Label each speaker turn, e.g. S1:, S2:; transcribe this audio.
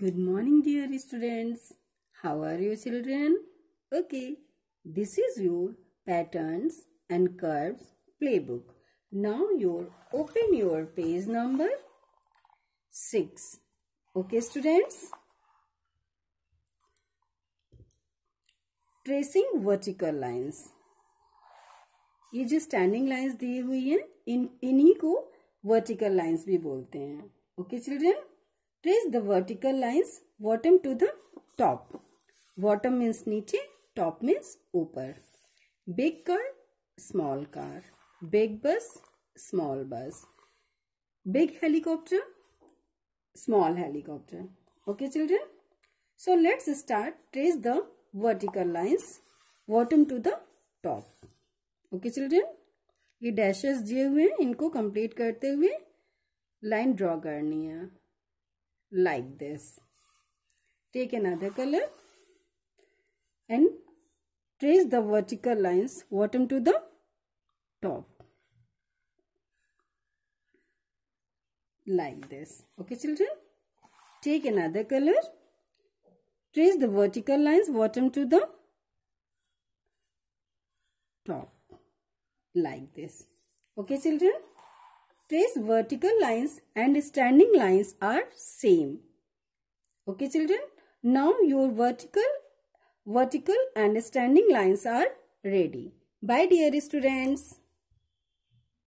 S1: Good morning dear students. How are you children? Okay, this is your patterns and curves playbook. Now your open your page number 6. Okay students? Tracing vertical lines. ये जो standing lines दी हुई है इन इन्हीं को vertical lines भी बोलते हैं okay okay, children trace the vertical lines bottom to the top bottom means नीचे टॉप मीन्स ऊपर big car small car big bus small bus big helicopter small helicopter okay children so let's start trace the vertical lines bottom to the top okay children ये dashes दिए हुए हैं इनको complete करते हुए line draw करनी है like this. Take another color and trace the vertical lines bottom to the top like this okay children take another color trace the vertical lines bottom to the top like this okay children these vertical lines and standing lines are same. Okay children, now your vertical, vertical and standing lines are ready. Bye dear students.